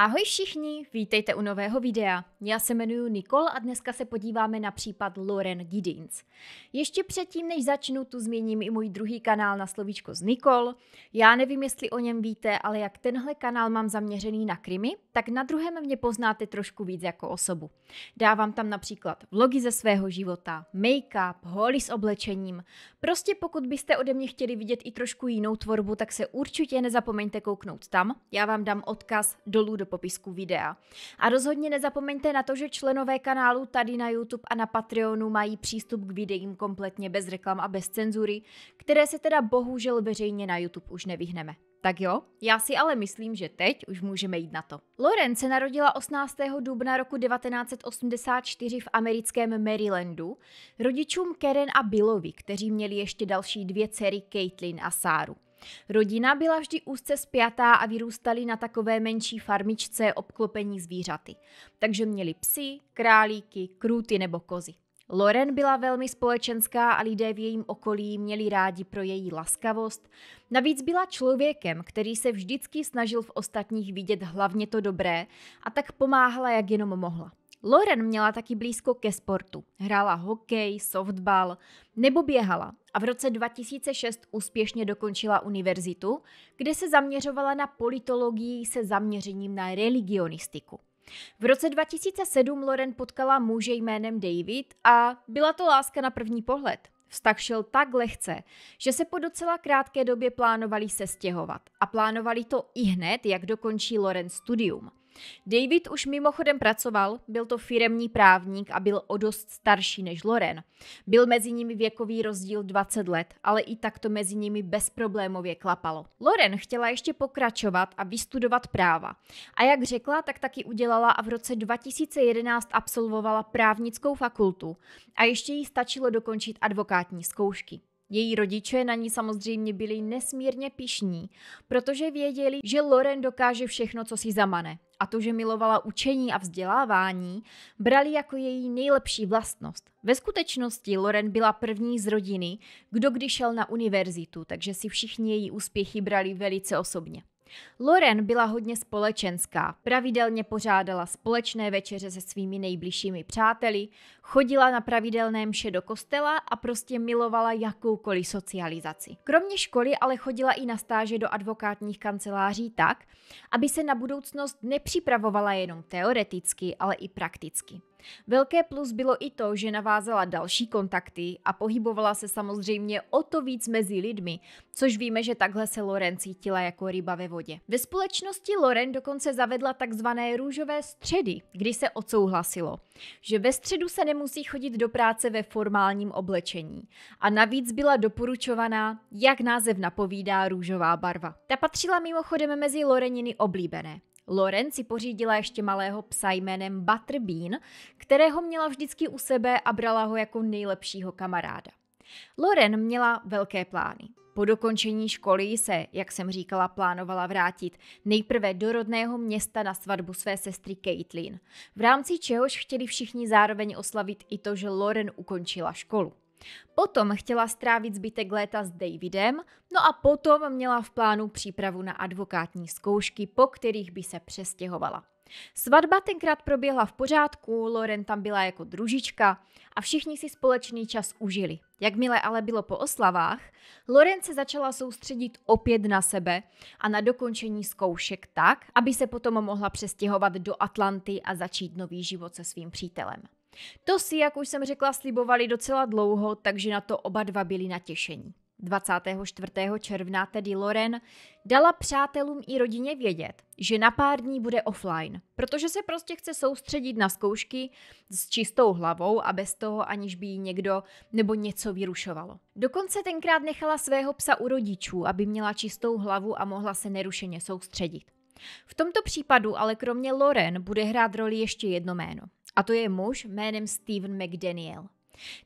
Ahoj všichni, vítejte u nového videa. Já se jmenuji Nikol a dneska se podíváme na případ Lauren Giddins. Ještě předtím, než začnu, tu změním i můj druhý kanál na slovíčko z Nikol. Já nevím, jestli o něm víte, ale jak tenhle kanál mám zaměřený na krymy, tak na druhém mě poznáte trošku víc jako osobu. Dávám tam například vlogy ze svého života, make-up, holy s oblečením. Prostě pokud byste ode mě chtěli vidět i trošku jinou tvorbu, tak se určitě nezapomeňte kouknout tam. Já vám dám odkaz dolů do popisku videa. A rozhodně nezapomeňte na to, že členové kanálu tady na YouTube a na Patreonu mají přístup k videím kompletně bez reklam a bez cenzury, které se teda bohužel veřejně na YouTube už nevyhneme. Tak jo, já si ale myslím, že teď už můžeme jít na to. Lauren se narodila 18. dubna roku 1984 v americkém Marylandu rodičům Karen a Billovi, kteří měli ještě další dvě dcery Caitlin a Sáru. Rodina byla vždy úzce spjatá a vyrůstali na takové menší farmičce obklopení zvířaty. Takže měli psy, králíky, krůty nebo kozy. Loren byla velmi společenská a lidé v jejím okolí měli rádi pro její laskavost. Navíc byla člověkem, který se vždycky snažil v ostatních vidět hlavně to dobré a tak pomáhala, jak jenom mohla. Lauren měla taky blízko ke sportu. Hrála hokej, softbal nebo běhala a v roce 2006 úspěšně dokončila univerzitu, kde se zaměřovala na politologii se zaměřením na religionistiku. V roce 2007 Loren potkala muže jménem David a byla to láska na první pohled. Vztah šel tak lehce, že se po docela krátké době plánovali se stěhovat a plánovali to i hned, jak dokončí Loren studium. David už mimochodem pracoval, byl to firemní právník a byl o dost starší než Loren. Byl mezi nimi věkový rozdíl 20 let, ale i tak to mezi nimi bezproblémově klapalo. Loren chtěla ještě pokračovat a vystudovat práva. A jak řekla, tak taky udělala a v roce 2011 absolvovala právnickou fakultu. A ještě jí stačilo dokončit advokátní zkoušky. Její rodiče na ní samozřejmě byli nesmírně pišní, protože věděli, že Loren dokáže všechno, co si zamane. A to, že milovala učení a vzdělávání, brali jako její nejlepší vlastnost. Ve skutečnosti Loren byla první z rodiny, kdo kdy šel na univerzitu, takže si všichni její úspěchy brali velice osobně. Loren byla hodně společenská, pravidelně pořádala společné večeře se svými nejbližšími přáteli, chodila na pravidelné mše do kostela a prostě milovala jakoukoliv socializaci. Kromě školy ale chodila i na stáže do advokátních kanceláří tak, aby se na budoucnost nepřipravovala jenom teoreticky, ale i prakticky. Velké plus bylo i to, že navázala další kontakty a pohybovala se samozřejmě o to víc mezi lidmi, což víme, že takhle se Loren cítila jako ryba ve vodě. Ve společnosti Loren dokonce zavedla takzvané růžové středy, kdy se odsouhlasilo, že ve středu se nemusí chodit do práce ve formálním oblečení a navíc byla doporučovaná, jak název napovídá růžová barva. Ta patřila mimochodem mezi Loreniny oblíbené. Loren si pořídila ještě malého psa jménem Butterbean, kterého měla vždycky u sebe a brala ho jako nejlepšího kamaráda. Loren měla velké plány. Po dokončení školy se, jak jsem říkala, plánovala vrátit nejprve do rodného města na svatbu své sestry Caitlin, v rámci čehož chtěli všichni zároveň oslavit i to, že Loren ukončila školu. Potom chtěla strávit zbytek léta s Davidem, no a potom měla v plánu přípravu na advokátní zkoušky, po kterých by se přestěhovala. Svatba tenkrát proběhla v pořádku, Loren tam byla jako družička a všichni si společný čas užili. Jakmile ale bylo po oslavách, Loren se začala soustředit opět na sebe a na dokončení zkoušek tak, aby se potom mohla přestěhovat do Atlanty a začít nový život se svým přítelem. To si, jak už jsem řekla, slibovali docela dlouho, takže na to oba dva byli natěšení. 24. června tedy Loren dala přátelům i rodině vědět, že na pár dní bude offline, protože se prostě chce soustředit na zkoušky s čistou hlavou a bez toho, aniž by ji někdo nebo něco vyrušovalo. Dokonce tenkrát nechala svého psa u rodičů, aby měla čistou hlavu a mohla se nerušeně soustředit. V tomto případu ale kromě Loren bude hrát roli ještě jedno jméno. A to je muž jménem Steven McDaniel.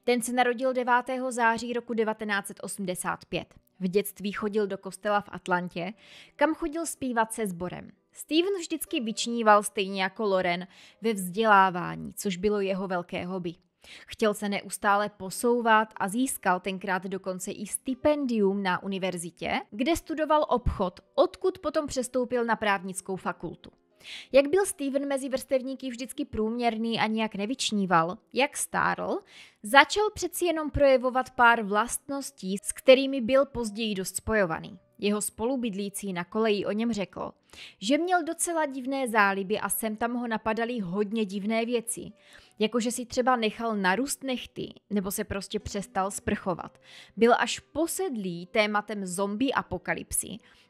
Ten se narodil 9. září roku 1985. V dětství chodil do kostela v Atlantě, kam chodil zpívat se sborem. Steven vždycky vyčníval stejně jako Loren ve vzdělávání, což bylo jeho velké hobby. Chtěl se neustále posouvat a získal tenkrát dokonce i stipendium na univerzitě, kde studoval obchod, odkud potom přestoupil na právnickou fakultu. Jak byl Steven mezi vrstevníky vždycky průměrný a nijak nevyčníval, jak stárl, začal přeci jenom projevovat pár vlastností, s kterými byl později dost spojovaný. Jeho spolubydlící na koleji o něm řekl, že měl docela divné záliby a sem tam ho napadaly hodně divné věci jakože si třeba nechal narůst nechty nebo se prostě přestal sprchovat. Byl až posedlý tématem zombie apokalypsy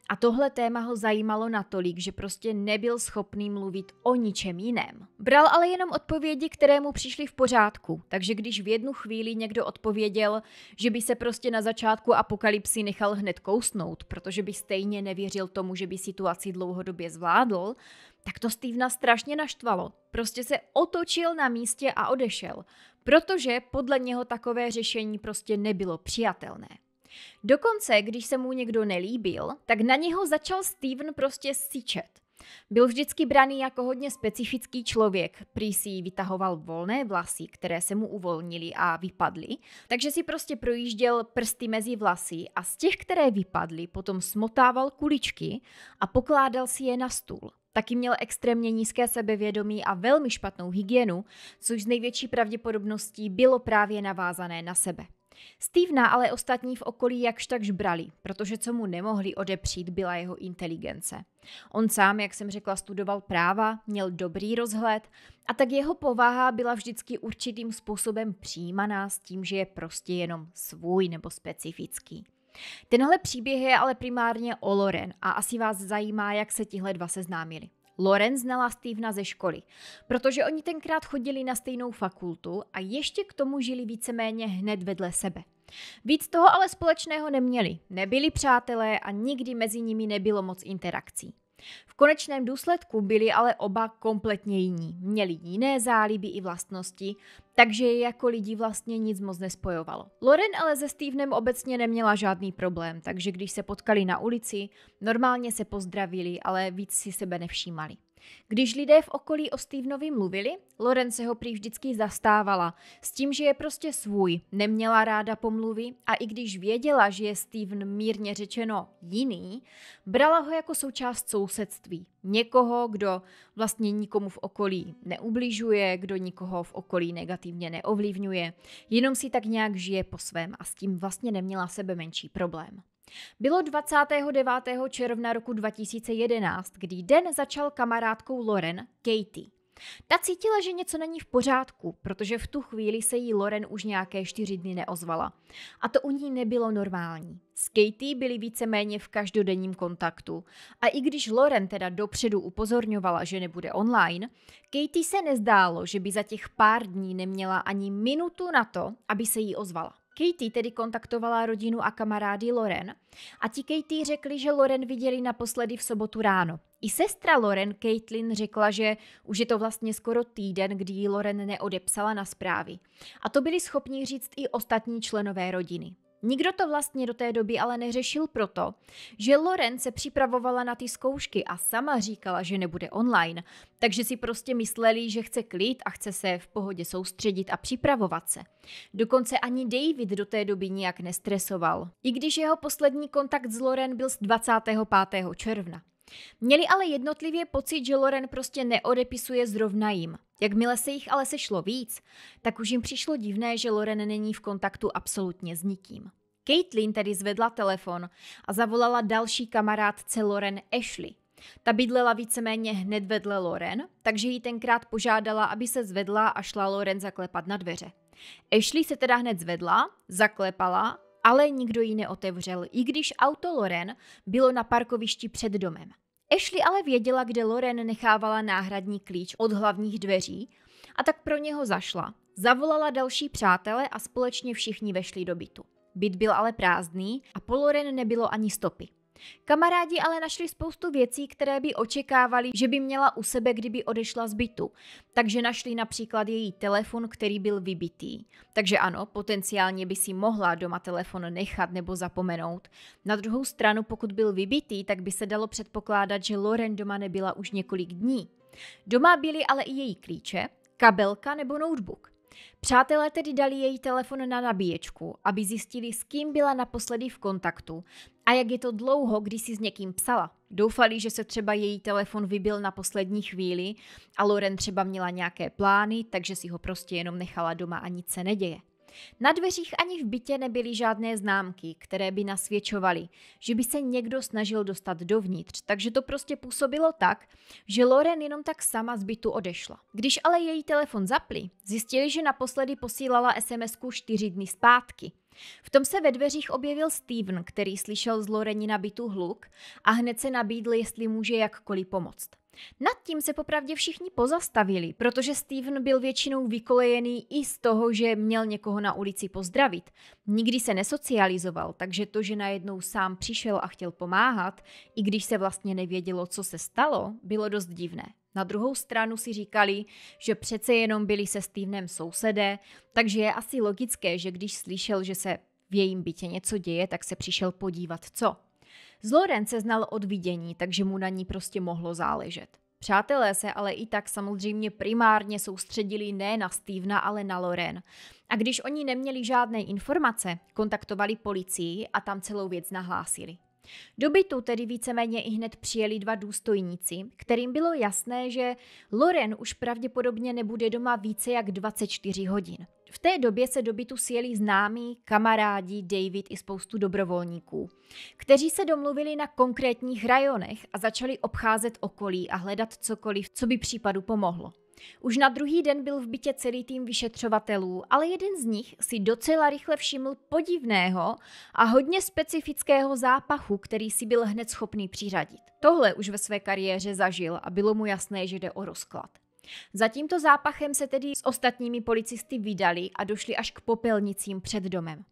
a tohle téma ho zajímalo natolik, že prostě nebyl schopný mluvit o ničem jiném. Bral ale jenom odpovědi, které mu přišly v pořádku, takže když v jednu chvíli někdo odpověděl, že by se prostě na začátku apokalypsy nechal hned kousnout, protože by stejně nevěřil tomu, že by situaci dlouhodobě zvládl, tak to Stevena strašně naštvalo. Prostě se otočil na místě a odešel, protože podle něho takové řešení prostě nebylo přijatelné. Dokonce, když se mu někdo nelíbil, tak na něho začal Steven prostě syčet. Byl vždycky braný jako hodně specifický člověk, prý si vytahoval volné vlasy, které se mu uvolnili a vypadly, takže si prostě projížděl prsty mezi vlasy a z těch, které vypadly, potom smotával kuličky a pokládal si je na stůl. Taky měl extrémně nízké sebevědomí a velmi špatnou hygienu, což z největší pravděpodobností bylo právě navázané na sebe. Stevena ale ostatní v okolí jakž takž brali, protože co mu nemohli odepřít, byla jeho inteligence. On sám, jak jsem řekla, studoval práva, měl dobrý rozhled a tak jeho povaha byla vždycky určitým způsobem přijímaná s tím, že je prostě jenom svůj nebo specifický. Tenhle příběh je ale primárně o Loren a asi vás zajímá, jak se tihle dva seznámili. Loren znala Stevena ze školy, protože oni tenkrát chodili na stejnou fakultu a ještě k tomu žili víceméně hned vedle sebe. Víc toho ale společného neměli, nebyli přátelé a nikdy mezi nimi nebylo moc interakcí. V konečném důsledku byli ale oba kompletně jiní. Měli jiné záliby i vlastnosti, takže je jako lidi vlastně nic moc nespojovalo. Loren ale se Stevenem obecně neměla žádný problém, takže když se potkali na ulici, normálně se pozdravili, ale víc si sebe nevšímali. Když lidé v okolí o Stevenovi mluvili, Loren se ho prý vždycky zastávala, s tím, že je prostě svůj, neměla ráda pomluvy a i když věděla, že je Steven mírně řečeno jiný, brala ho jako součást sousedství. Někoho, kdo vlastně nikomu v okolí neubližuje, kdo nikoho v okolí negativně neovlivňuje, jenom si tak nějak žije po svém a s tím vlastně neměla sebe menší problém. Bylo 29. června roku 2011, kdy den začal kamarádkou Loren, Katie. Ta cítila, že něco není v pořádku, protože v tu chvíli se jí Loren už nějaké čtyři dny neozvala. A to u ní nebylo normální. S Katie byli víceméně v každodenním kontaktu. A i když Loren teda dopředu upozorňovala, že nebude online, Katie se nezdálo, že by za těch pár dní neměla ani minutu na to, aby se jí ozvala. Katie tedy kontaktovala rodinu a kamarády Loren a ti Katie řekli, že Loren viděli naposledy v sobotu ráno. I sestra Loren, Caitlin, řekla, že už je to vlastně skoro týden, kdy ji Loren neodepsala na zprávy. A to byli schopni říct i ostatní členové rodiny. Nikdo to vlastně do té doby ale neřešil proto, že Loren se připravovala na ty zkoušky a sama říkala, že nebude online, takže si prostě mysleli, že chce klid a chce se v pohodě soustředit a připravovat se. Dokonce ani David do té doby nijak nestresoval, i když jeho poslední kontakt s Loren byl z 25. června. Měli ale jednotlivě pocit, že Loren prostě neodepisuje zrovna jim. Jakmile se jich ale sešlo víc, tak už jim přišlo divné, že Loren není v kontaktu absolutně s nikým. Caitlin tedy zvedla telefon a zavolala další kamarádce Loren Ashley. Ta bydlela víceméně hned vedle Loren, takže ji tenkrát požádala, aby se zvedla a šla Loren zaklepat na dveře. Ashley se teda hned zvedla, zaklepala ale nikdo ji neotevřel, i když auto Loren bylo na parkovišti před domem. Ashley ale věděla, kde Loren nechávala náhradní klíč od hlavních dveří a tak pro něho zašla. Zavolala další přátele a společně všichni vešli do bytu. Byt byl ale prázdný a po Loren nebylo ani stopy. Kamarádi ale našli spoustu věcí, které by očekávali, že by měla u sebe, kdyby odešla z bytu. Takže našli například její telefon, který byl vybitý. Takže ano, potenciálně by si mohla doma telefon nechat nebo zapomenout. Na druhou stranu, pokud byl vybitý, tak by se dalo předpokládat, že Loren doma nebyla už několik dní. Doma byly ale i její klíče, kabelka nebo notebook. Přátelé tedy dali její telefon na nabíječku, aby zjistili, s kým byla naposledy v kontaktu a jak je to dlouho, kdy si s někým psala. Doufali, že se třeba její telefon vybil na poslední chvíli a Loren třeba měla nějaké plány, takže si ho prostě jenom nechala doma a nic se neděje. Na dveřích ani v bytě nebyly žádné známky, které by nasvědčovaly, že by se někdo snažil dostat dovnitř, takže to prostě působilo tak, že Loren jenom tak sama z bytu odešla. Když ale její telefon zapli, zjistili, že naposledy posílala SMS-ku čtyři dny zpátky – v tom se ve dveřích objevil Steven, který slyšel z Loreni nabitu hluk a hned se nabídl, jestli může jakkoliv pomoct. Nad tím se popravdě všichni pozastavili, protože Steven byl většinou vykolejený i z toho, že měl někoho na ulici pozdravit. Nikdy se nesocializoval, takže to, že najednou sám přišel a chtěl pomáhat, i když se vlastně nevědělo, co se stalo, bylo dost divné. Na druhou stranu si říkali, že přece jenom byli se Stevenem sousedé, takže je asi logické, že když slyšel, že se v jejím bytě něco děje, tak se přišel podívat, co. Z Loren se znal od vidění, takže mu na ní prostě mohlo záležet. Přátelé se ale i tak samozřejmě primárně soustředili ne na Stevena, ale na Loren. A když oni neměli žádné informace, kontaktovali policii a tam celou věc nahlásili. Do bytu tedy víceméně i hned přijeli dva důstojníci, kterým bylo jasné, že Loren už pravděpodobně nebude doma více jak 24 hodin. V té době se do bytu sjeli známí, kamarádi, David i spoustu dobrovolníků, kteří se domluvili na konkrétních rajonech a začali obcházet okolí a hledat cokoliv, co by případu pomohlo. Už na druhý den byl v bytě celý tým vyšetřovatelů, ale jeden z nich si docela rychle všiml podivného a hodně specifického zápachu, který si byl hned schopný přiřadit. Tohle už ve své kariéře zažil a bylo mu jasné, že jde o rozklad. Za tímto zápachem se tedy s ostatními policisty vydali a došli až k popelnicím před domem.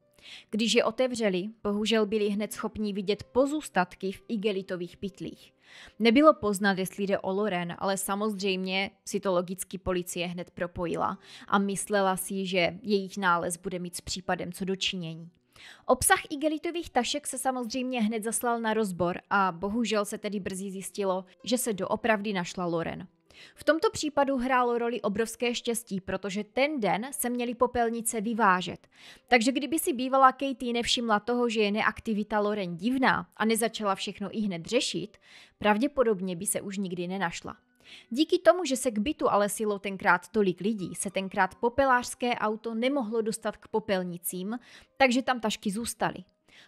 Když je otevřeli, bohužel byli hned schopni vidět pozůstatky v igelitových pytlích. Nebylo poznat, jestli jde o Loren, ale samozřejmě si to logicky policie hned propojila a myslela si, že jejich nález bude mít s případem co dočinění. Obsah igelitových tašek se samozřejmě hned zaslal na rozbor a bohužel se tedy brzy zjistilo, že se doopravdy našla Loren. V tomto případu hrálo roli obrovské štěstí, protože ten den se měly popelnice vyvážet. Takže kdyby si bývala Katie nevšimla toho, že je neaktivita Loren divná a nezačala všechno i hned řešit, pravděpodobně by se už nikdy nenašla. Díky tomu, že se k bytu ale silou tenkrát tolik lidí, se tenkrát popelářské auto nemohlo dostat k popelnicím, takže tam tašky zůstaly.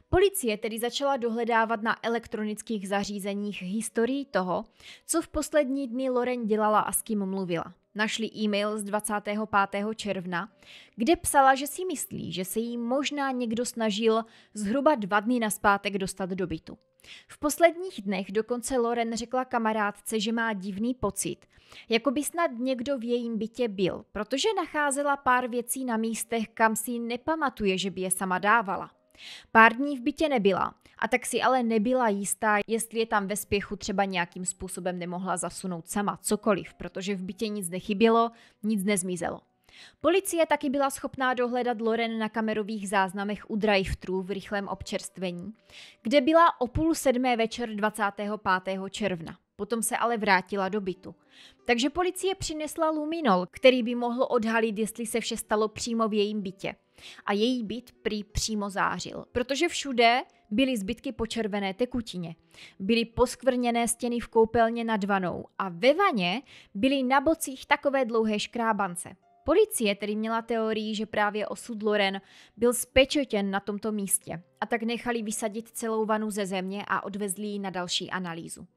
Policie tedy začala dohledávat na elektronických zařízeních historii toho, co v poslední dny Loren dělala a s kým mluvila. Našli e-mail z 25. června, kde psala, že si myslí, že se jí možná někdo snažil zhruba dva dny naspátek dostat do bytu. V posledních dnech dokonce Loren řekla kamarádce, že má divný pocit, jako by snad někdo v jejím bytě byl, protože nacházela pár věcí na místech, kam si nepamatuje, že by je sama dávala. Pár dní v bytě nebyla, a tak si ale nebyla jistá, jestli je tam ve spěchu třeba nějakým způsobem nemohla zasunout sama cokoliv, protože v bytě nic nechybělo, nic nezmizelo. Policie taky byla schopná dohledat Loren na kamerových záznamech u drive-thru v rychlém občerstvení, kde byla o půl sedmé večer 25. června. Potom se ale vrátila do bytu. Takže policie přinesla luminol, který by mohl odhalit, jestli se vše stalo přímo v jejím bytě. A její byt prý přímo zářil, protože všude byly zbytky po červené tekutině. Byly poskvrněné stěny v koupelně nad vanou a ve vaně byly na bocích takové dlouhé škrábance. Policie tedy měla teorii, že právě osud Loren byl spečetěn na tomto místě a tak nechali vysadit celou vanu ze země a odvezli ji na další analýzu.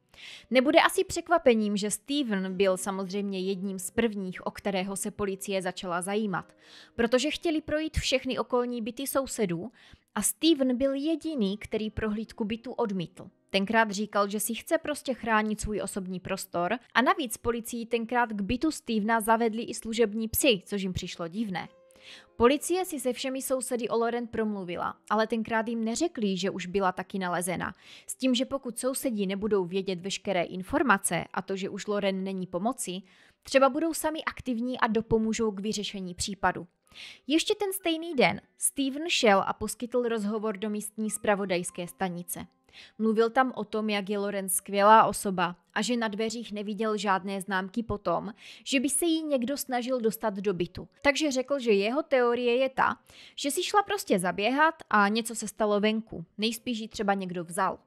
Nebude asi překvapením, že Steven byl samozřejmě jedním z prvních, o kterého se policie začala zajímat, protože chtěli projít všechny okolní byty sousedů a Steven byl jediný, který prohlídku bytu odmítl. Tenkrát říkal, že si chce prostě chránit svůj osobní prostor a navíc policii tenkrát k bytu Stevena zavedli i služební psy, což jim přišlo divné. Policie si se všemi sousedy o Loren promluvila, ale tenkrát jim neřekli, že už byla taky nalezena. S tím, že pokud sousedí nebudou vědět veškeré informace a to, že už Loren není pomoci, třeba budou sami aktivní a dopomůžou k vyřešení případu. Ještě ten stejný den Steven šel a poskytl rozhovor do místní spravodajské stanice. Mluvil tam o tom, jak je Loren skvělá osoba a že na dveřích neviděl žádné známky po tom, že by se jí někdo snažil dostat do bytu. Takže řekl, že jeho teorie je ta, že si šla prostě zaběhat a něco se stalo venku. Nejspíš ji třeba někdo vzal.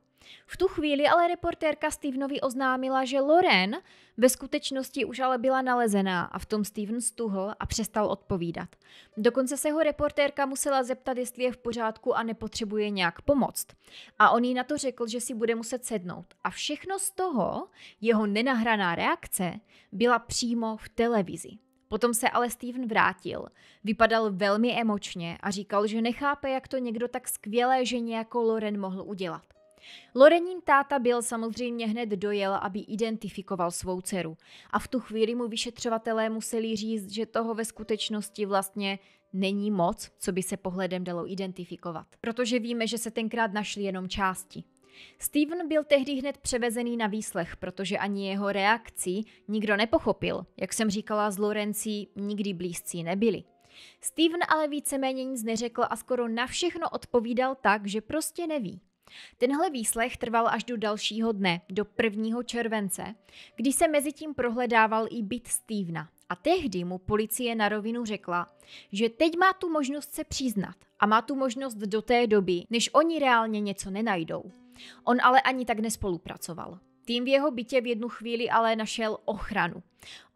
V tu chvíli ale reportérka Stevenovi oznámila, že Loren ve skutečnosti už ale byla nalezená a v tom Steven stuhl a přestal odpovídat. Dokonce se ho reportérka musela zeptat, jestli je v pořádku a nepotřebuje nějak pomoct. A on jí na to řekl, že si bude muset sednout. A všechno z toho, jeho nenahraná reakce, byla přímo v televizi. Potom se ale Steven vrátil. Vypadal velmi emočně a říkal, že nechápe, jak to někdo tak skvělé ženě jako Loren mohl udělat. Lorenín táta byl samozřejmě hned dojel, aby identifikoval svou dceru. A v tu chvíli mu vyšetřovatelé museli říct, že toho ve skutečnosti vlastně není moc, co by se pohledem dalo identifikovat. Protože víme, že se tenkrát našli jenom části. Steven byl tehdy hned převezený na výslech, protože ani jeho reakci nikdo nepochopil. Jak jsem říkala, z Lorencí nikdy blízcí nebyli. Steven ale víceméně nic neřekl a skoro na všechno odpovídal tak, že prostě neví. Tenhle výslech trval až do dalšího dne, do 1. července, kdy se mezi tím prohledával i byt Stevena. A tehdy mu policie na rovinu řekla, že teď má tu možnost se přiznat a má tu možnost do té doby, než oni reálně něco nenajdou. On ale ani tak nespolupracoval. Tým v jeho bytě v jednu chvíli ale našel ochranu.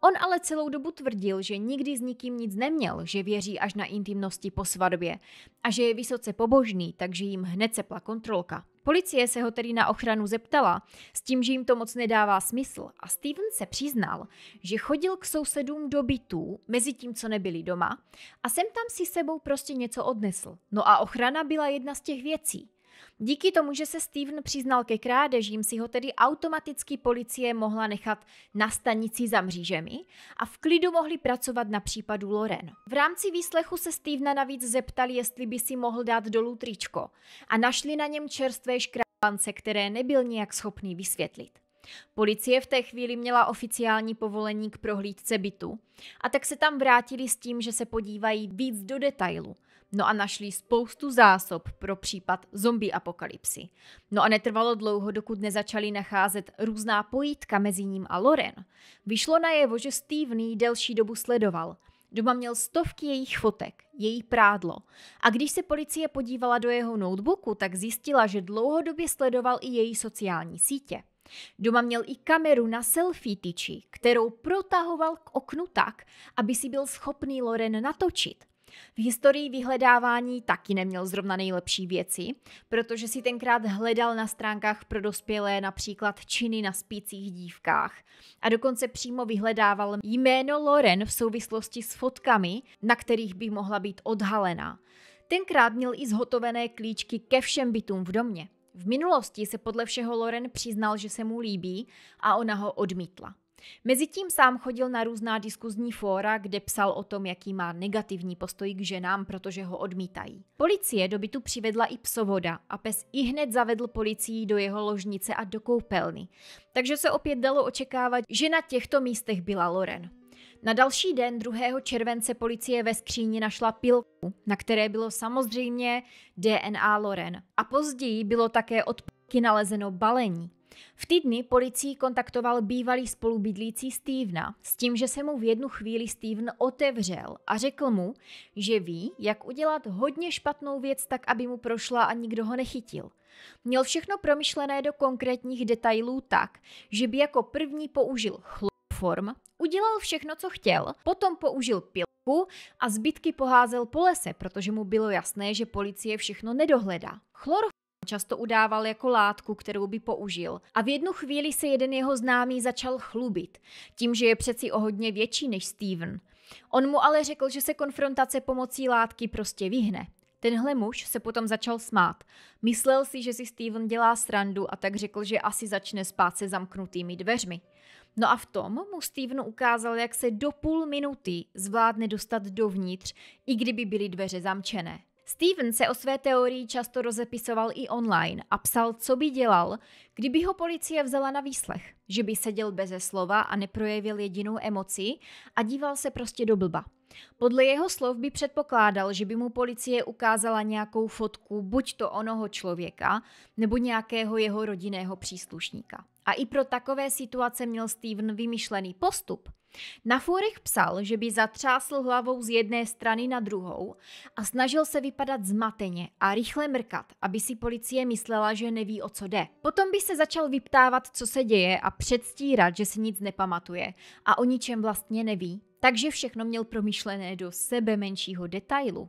On ale celou dobu tvrdil, že nikdy s nikým nic neměl, že věří až na intimnosti po svatbě a že je vysoce pobožný, takže jim hned cepla kontrolka. Policie se ho tedy na ochranu zeptala, s tím, že jim to moc nedává smysl a Steven se přiznal, že chodil k sousedům do bytů, mezi tím, co nebyli doma a sem tam si sebou prostě něco odnesl. No a ochrana byla jedna z těch věcí. Díky tomu, že se Steven přiznal ke krádežím, si ho tedy automaticky policie mohla nechat na stanici za mřížemi a v klidu mohli pracovat na případu Loren. V rámci výslechu se Stevena navíc zeptali, jestli by si mohl dát dolů tričko a našli na něm čerstvé škrabance, které nebyl nějak schopný vysvětlit. Policie v té chvíli měla oficiální povolení k prohlídce bytu a tak se tam vrátili s tím, že se podívají víc do detailu No a našli spoustu zásob pro případ zombie apokalypsy. No a netrvalo dlouho, dokud nezačali nacházet různá pojítka mezi ním a Loren. Vyšlo najevo, že Steveny delší dobu sledoval. Doma měl stovky jejich fotek, její prádlo. A když se policie podívala do jeho notebooku, tak zjistila, že dlouhodobě sledoval i její sociální sítě. Doma měl i kameru na selfie tyči, kterou protahoval k oknu tak, aby si byl schopný Loren natočit. V historii vyhledávání taky neměl zrovna nejlepší věci, protože si tenkrát hledal na stránkách pro dospělé například činy na spících dívkách a dokonce přímo vyhledával jméno Loren v souvislosti s fotkami, na kterých by mohla být odhalena. Tenkrát měl i zhotovené klíčky ke všem bytům v domě. V minulosti se podle všeho Loren přiznal, že se mu líbí a ona ho odmítla. Mezitím sám chodil na různá diskuzní fóra, kde psal o tom, jaký má negativní postoj k ženám, protože ho odmítají. Policie do bytu přivedla i psovoda a pes i hned zavedl policii do jeho ložnice a do koupelny. Takže se opět dalo očekávat, že na těchto místech byla Loren. Na další den 2. července policie ve skříni našla pilku, na které bylo samozřejmě DNA Loren. A později bylo také od nalezeno balení. V týdny policii kontaktoval bývalý spolubydlící Stevena s tím, že se mu v jednu chvíli Steven otevřel a řekl mu, že ví, jak udělat hodně špatnou věc tak, aby mu prošla a nikdo ho nechytil. Měl všechno promyšlené do konkrétních detailů tak, že by jako první použil chloroform, udělal všechno, co chtěl, potom použil pilku a zbytky poházel po lese, protože mu bylo jasné, že policie všechno nedohledá. Chloroform Často udával jako látku, kterou by použil. A v jednu chvíli se jeden jeho známý začal chlubit, tím, že je přeci o hodně větší než Steven. On mu ale řekl, že se konfrontace pomocí látky prostě vyhne. Tenhle muž se potom začal smát. Myslel si, že si Steven dělá srandu a tak řekl, že asi začne spát se zamknutými dveřmi. No a v tom mu Steven ukázal, jak se do půl minuty zvládne dostat dovnitř, i kdyby byly dveře zamčené. Steven se o své teorii často rozepisoval i online a psal, co by dělal, kdyby ho policie vzala na výslech. Že by seděl beze slova a neprojevil jedinou emoci a díval se prostě do blba. Podle jeho slov by předpokládal, že by mu policie ukázala nějakou fotku buď to onoho člověka, nebo nějakého jeho rodinného příslušníka. A i pro takové situace měl Steven vymyšlený postup – na fórech psal, že by zatřásl hlavou z jedné strany na druhou a snažil se vypadat zmateně a rychle mrkat, aby si policie myslela, že neví, o co jde. Potom by se začal vyptávat, co se děje a předstírat, že si nic nepamatuje a o ničem vlastně neví takže všechno měl promyšlené do sebe menšího detailu.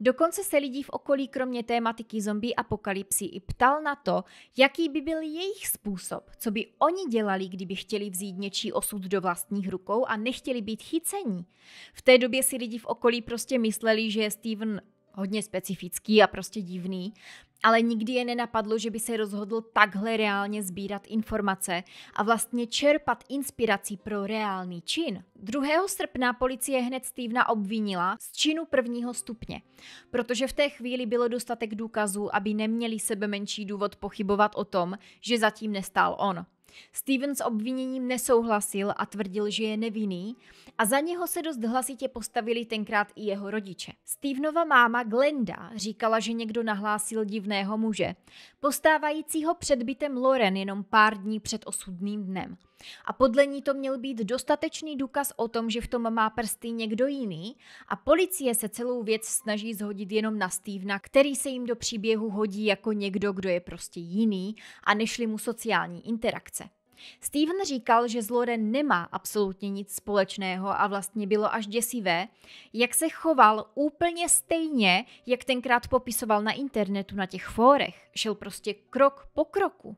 Dokonce se lidí v okolí kromě tématiky zombie apokalypsy i ptal na to, jaký by byl jejich způsob, co by oni dělali, kdyby chtěli vzít něčí osud do vlastních rukou a nechtěli být chycení. V té době si lidi v okolí prostě mysleli, že je Steven hodně specifický a prostě divný ale nikdy je nenapadlo, že by se rozhodl takhle reálně sbírat informace a vlastně čerpat inspiraci pro reálný čin. 2. srpna policie hned Stevena obvinila z činu prvního stupně, protože v té chvíli bylo dostatek důkazů, aby neměli sebe menší důvod pochybovat o tom, že zatím nestál on. Steven s obviněním nesouhlasil a tvrdil, že je nevinný a za něho se dost hlasitě postavili tenkrát i jeho rodiče. Stevenova máma Glenda říkala, že někdo nahlásil divného muže, postávajícího před bytem Loren jenom pár dní před osudným dnem. A podle ní to měl být dostatečný důkaz o tom, že v tom má prsty někdo jiný a policie se celou věc snaží zhodit jenom na Stevena, který se jim do příběhu hodí jako někdo, kdo je prostě jiný a nešli mu sociální interakce. Steven říkal, že s Loren nemá absolutně nic společného a vlastně bylo až děsivé, jak se choval úplně stejně, jak tenkrát popisoval na internetu na těch fórech. Šel prostě krok po kroku.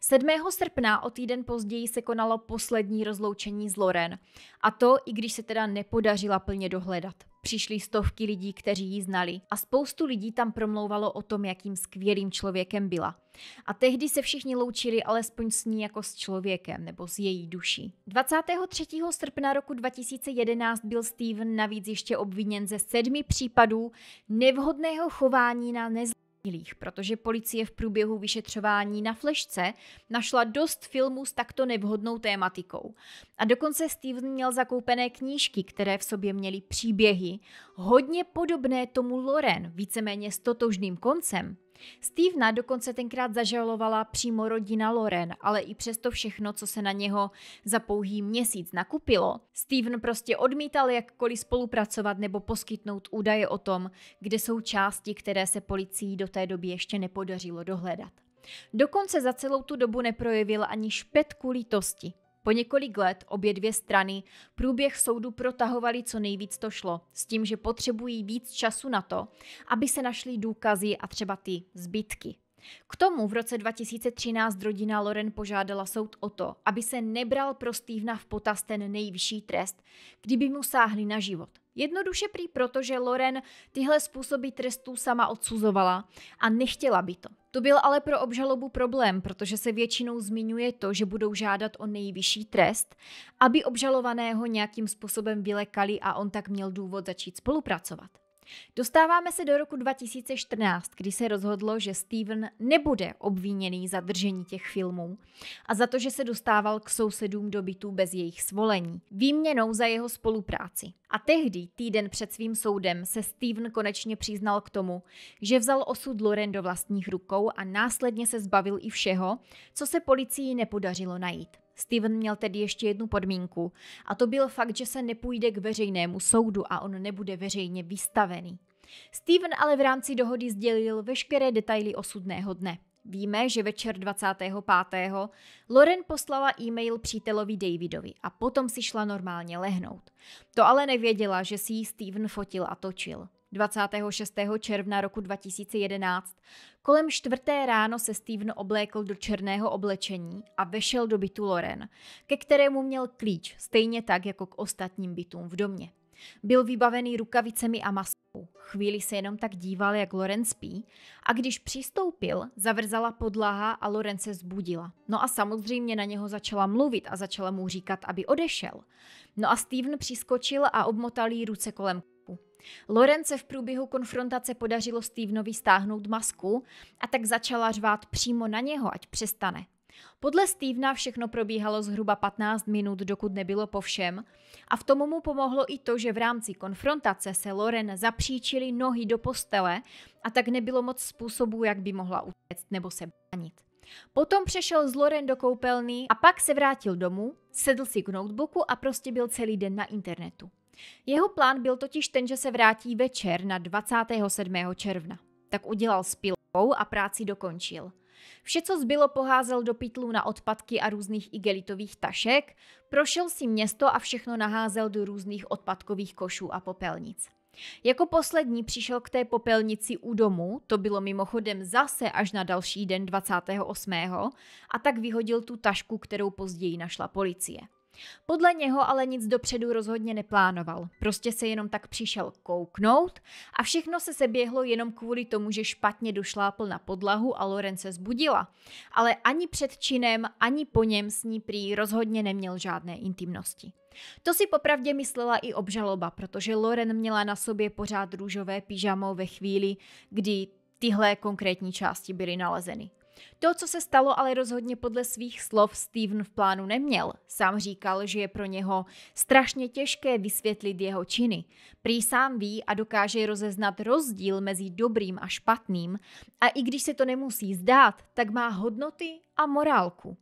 7. srpna o týden později se konalo poslední rozloučení s Loren. A to, i když se teda nepodařila plně dohledat. Přišly stovky lidí, kteří ji znali a spoustu lidí tam promlouvalo o tom, jakým skvělým člověkem byla. A tehdy se všichni loučili alespoň s ní jako s člověkem nebo s její duší. 23. srpna roku 2011 byl Steven navíc ještě obviněn ze sedmi případů nevhodného chování na nezbytné Milých, protože policie v průběhu vyšetřování na flešce našla dost filmů s takto nevhodnou tématikou. A dokonce Steven měl zakoupené knížky, které v sobě měly příběhy, hodně podobné tomu Loren, víceméně s totožným koncem, Stevena dokonce tenkrát zažalovala přímo rodina Loren, ale i přesto všechno, co se na něho za pouhý měsíc nakupilo, Steven prostě odmítal jakkoliv spolupracovat nebo poskytnout údaje o tom, kde jsou části, které se policii do té doby ještě nepodařilo dohledat. Dokonce za celou tu dobu neprojevil ani špetku lítosti. Po několik let obě dvě strany průběh soudu protahovaly co nejvíc to šlo, s tím, že potřebují víc času na to, aby se našly důkazy a třeba ty zbytky. K tomu v roce 2013 rodina Loren požádala soud o to, aby se nebral pro Stevena v potaz ten nejvyšší trest, kdyby mu sáhli na život. Jednoduše prý proto, že Loren tyhle způsoby trestů sama odsuzovala a nechtěla by to. To byl ale pro obžalobu problém, protože se většinou zmiňuje to, že budou žádat o nejvyšší trest, aby obžalovaného nějakým způsobem vylekali a on tak měl důvod začít spolupracovat. Dostáváme se do roku 2014, kdy se rozhodlo, že Steven nebude obviněný za držení těch filmů a za to, že se dostával k sousedům do bytů bez jejich svolení, výměnou za jeho spolupráci. A tehdy, týden před svým soudem, se Steven konečně přiznal k tomu, že vzal osud Loren do vlastních rukou a následně se zbavil i všeho, co se policii nepodařilo najít. Steven měl tedy ještě jednu podmínku a to byl fakt, že se nepůjde k veřejnému soudu a on nebude veřejně vystavený. Steven ale v rámci dohody sdělil veškeré detaily osudného dne. Víme, že večer 25. Loren poslala e-mail přítelovi Davidovi a potom si šla normálně lehnout. To ale nevěděla, že si ji Steven fotil a točil. 26. června roku 2011 kolem čtvrté ráno se Steven oblékl do černého oblečení a vešel do bytu Loren, ke kterému měl klíč, stejně tak jako k ostatním bytům v domě. Byl vybavený rukavicemi a maskou. Chvíli se jenom tak díval, jak Loren spí a když přistoupil, zavrzala podlaha a Loren se zbudila. No a samozřejmě na něho začala mluvit a začala mu říkat, aby odešel. No a Steven přiskočil a obmotal jí ruce kolem Lorence v průběhu konfrontace podařilo Stevenovi stáhnout masku a tak začala řvát přímo na něho, ať přestane. Podle Stevena všechno probíhalo zhruba 15 minut, dokud nebylo po všem a v tom mu pomohlo i to, že v rámci konfrontace se Loren zapříčili nohy do postele a tak nebylo moc způsobů, jak by mohla utéct nebo se bránit. Potom přešel z Loren do koupelny a pak se vrátil domů, sedl si k notebooku a prostě byl celý den na internetu. Jeho plán byl totiž ten, že se vrátí večer na 27. června. Tak udělal s pilou a práci dokončil. Vše, co zbylo, poházel do pytlů na odpadky a různých igelitových tašek, prošel si město a všechno naházel do různých odpadkových košů a popelnic. Jako poslední přišel k té popelnici u domu, to bylo mimochodem zase až na další den 28. a tak vyhodil tu tašku, kterou později našla policie. Podle něho ale nic dopředu rozhodně neplánoval. Prostě se jenom tak přišel kouknout a všechno se seběhlo jenom kvůli tomu, že špatně došlápl na podlahu a Loren se zbudila. Ale ani před činem, ani po něm s ní prý rozhodně neměl žádné intimnosti. To si popravdě myslela i obžaloba, protože Loren měla na sobě pořád růžové pyžamo ve chvíli, kdy tyhle konkrétní části byly nalezeny. To, co se stalo, ale rozhodně podle svých slov Steven v plánu neměl. Sám říkal, že je pro něho strašně těžké vysvětlit jeho činy. Prý sám ví a dokáže rozeznat rozdíl mezi dobrým a špatným a i když se to nemusí zdát, tak má hodnoty a morálku.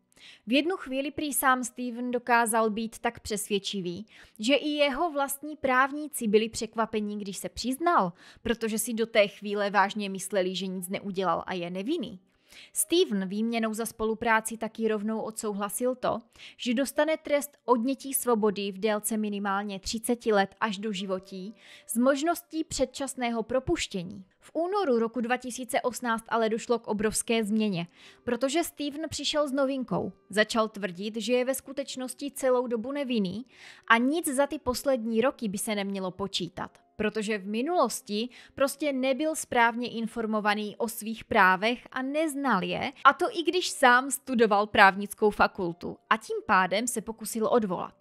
V jednu chvíli prý sám Steven dokázal být tak přesvědčivý, že i jeho vlastní právníci byli překvapení, když se přiznal, protože si do té chvíle vážně mysleli, že nic neudělal a je nevinný. Steven výměnou za spolupráci taky rovnou odsouhlasil to, že dostane trest odnětí svobody v délce minimálně 30 let až do životí s možností předčasného propuštění. V únoru roku 2018 ale došlo k obrovské změně, protože Steven přišel s novinkou. Začal tvrdit, že je ve skutečnosti celou dobu nevinný a nic za ty poslední roky by se nemělo počítat protože v minulosti prostě nebyl správně informovaný o svých právech a neznal je, a to i když sám studoval právnickou fakultu a tím pádem se pokusil odvolat.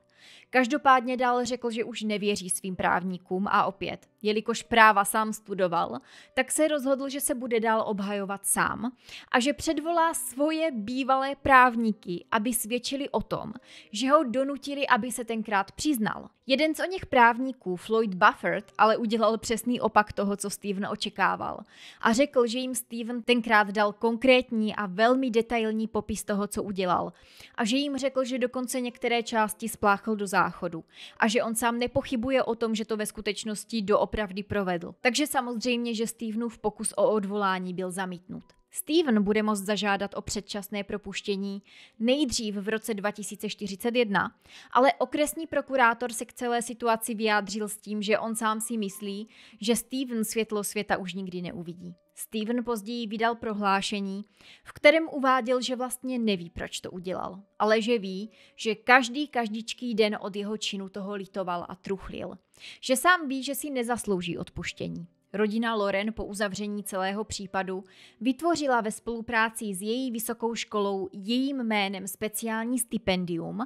Každopádně dál řekl, že už nevěří svým právníkům a opět, jelikož práva sám studoval, tak se rozhodl, že se bude dál obhajovat sám a že předvolá svoje bývalé právníky, aby svědčili o tom, že ho donutili, aby se tenkrát přiznal. Jeden z o nich právníků, Floyd Buffert, ale udělal přesný opak toho, co Steven očekával a řekl, že jim Steven tenkrát dal konkrétní a velmi detailní popis toho, co udělal a že jim řekl, že dokonce některé části spláchl do závěru záchodu a že on sám nepochybuje o tom, že to ve skutečnosti doopravdy provedl. Takže samozřejmě, že Stevenův pokus o odvolání byl zamítnut. Steven bude moct zažádat o předčasné propuštění nejdřív v roce 2041, ale okresní prokurátor se k celé situaci vyjádřil s tím, že on sám si myslí, že Steven světlo světa už nikdy neuvidí. Steven později vydal prohlášení, v kterém uváděl, že vlastně neví, proč to udělal, ale že ví, že každý každičký den od jeho činu toho litoval a truchlil. Že sám ví, že si nezaslouží odpuštění. Rodina Loren po uzavření celého případu vytvořila ve spolupráci s její vysokou školou jejím jménem speciální stipendium,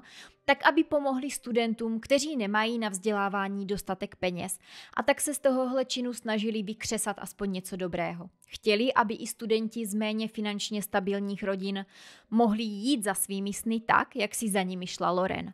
tak aby pomohli studentům, kteří nemají na vzdělávání dostatek peněz a tak se z tohohle činu snažili vykřesat aspoň něco dobrého. Chtěli, aby i studenti z méně finančně stabilních rodin mohli jít za svými sny tak, jak si za nimi šla Loren.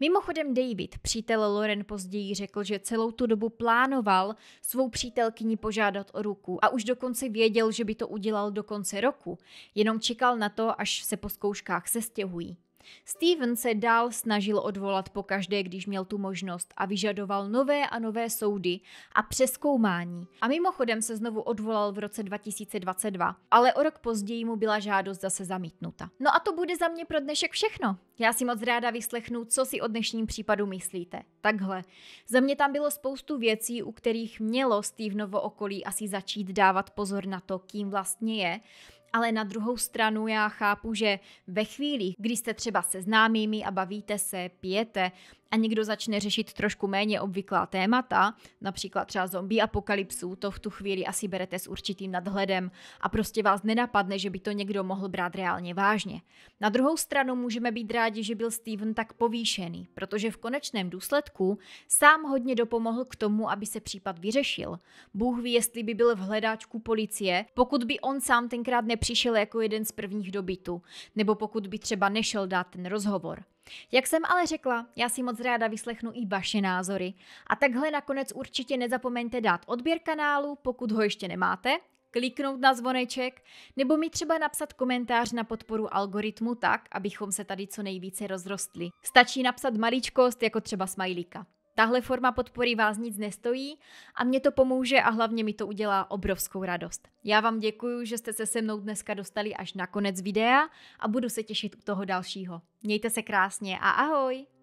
Mimochodem David, přítel Loren později řekl, že celou tu dobu plánoval svou přítelkyni požádat o ruku a už dokonce věděl, že by to udělal do konce roku, jenom čekal na to, až se po zkouškách sestěhují. Steven se dál snažil odvolat po každé, když měl tu možnost a vyžadoval nové a nové soudy a přeskoumání. A mimochodem se znovu odvolal v roce 2022, ale o rok později mu byla žádost zase zamítnuta. No a to bude za mě pro dnešek všechno. Já si moc ráda vyslechnu, co si o dnešním případu myslíte. Takhle. Za mě tam bylo spoustu věcí, u kterých mělo Stevenovo okolí asi začít dávat pozor na to, kým vlastně je, ale na druhou stranu já chápu, že ve chvíli, kdy jste třeba se známými a bavíte se, pijete, a někdo začne řešit trošku méně obvyklá témata, například třeba zombie apokalypsu, to v tu chvíli asi berete s určitým nadhledem a prostě vás nenapadne, že by to někdo mohl brát reálně vážně. Na druhou stranu můžeme být rádi, že byl Steven tak povýšený, protože v konečném důsledku sám hodně dopomohl k tomu, aby se případ vyřešil. Bůh ví, jestli by byl v hledáčku policie, pokud by on sám tenkrát nepřišel jako jeden z prvních dobytu, nebo pokud by třeba nešel dát ten rozhovor. Jak jsem ale řekla, já si moc ráda vyslechnu i vaše názory. A takhle nakonec určitě nezapomeňte dát odběr kanálu, pokud ho ještě nemáte, kliknout na zvoneček, nebo mi třeba napsat komentář na podporu algoritmu tak, abychom se tady co nejvíce rozrostli. Stačí napsat maličkost jako třeba smajlíka. Tahle forma podpory vás nic nestojí a mě to pomůže a hlavně mi to udělá obrovskou radost. Já vám děkuji, že jste se se mnou dneska dostali až na konec videa a budu se těšit u toho dalšího. Mějte se krásně a ahoj!